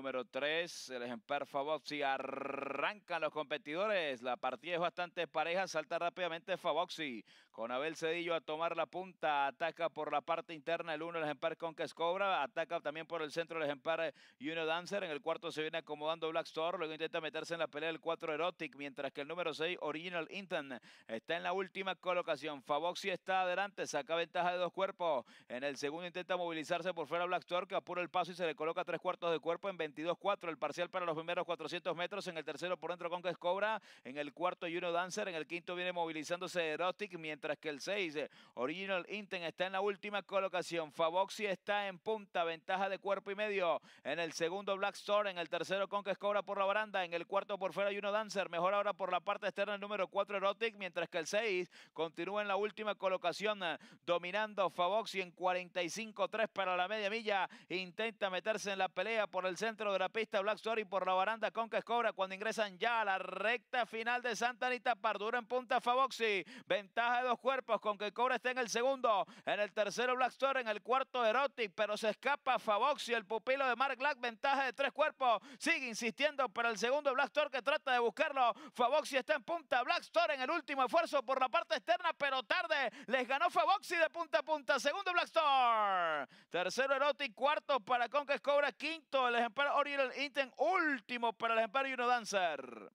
número 3, el ejemplar Favoxi. Arrancan los competidores. La partida es bastante pareja. Salta rápidamente Favoxi. Con Abel Cedillo a tomar la punta. Ataca por la parte interna el 1, el ejemplar Conques Cobra. Ataca también por el centro el ejemplar eh, Juno Dancer. En el cuarto se viene acomodando Black Luego intenta meterse en la pelea el 4 Erotic. Mientras que el número 6, Original intan está en la última colocación. Favoxi está adelante. Saca ventaja de dos cuerpos. En el segundo intenta movilizarse por fuera Black Store. Que apura el paso y se le coloca tres cuartos de cuerpo en 22 el parcial para los primeros 400 metros. En el tercero por dentro Conques Cobra. En el cuarto Juno Dancer. En el quinto viene movilizándose Erotic. Mientras que el 6 eh, Original Inten está en la última colocación. Favoxi está en punta. Ventaja de cuerpo y medio. En el segundo Black Store. En el tercero Conques Cobra por la baranda. En el cuarto por fuera Juno Dancer. Mejor ahora por la parte externa el número 4 Erotic. Mientras que el 6 continúa en la última colocación. Eh, dominando Favoxi en 45-3 para la media milla. Intenta meterse en la pelea por el centro de la pista Black Story por la baranda Conca Cobra cuando ingresan ya a la recta final de Santa Anita Pardura en punta Favoxi. Ventaja de dos cuerpos. que Cobra está en el segundo. En el tercero Black Story. En el cuarto Erotic. Pero se escapa Favoxi. El pupilo de Mark Black. Ventaja de tres cuerpos. Sigue insistiendo para el segundo Black Story que trata de buscarlo. Favoxi está en punta. Black en el último esfuerzo por la parte externa. Pero tarde. Les ganó Favoxi de punta a punta. Segundo Black Store. Tercero Erotic. Cuarto para Conca Cobra. Quinto el ejemplar el ítem último para el Empire Uno Dancer.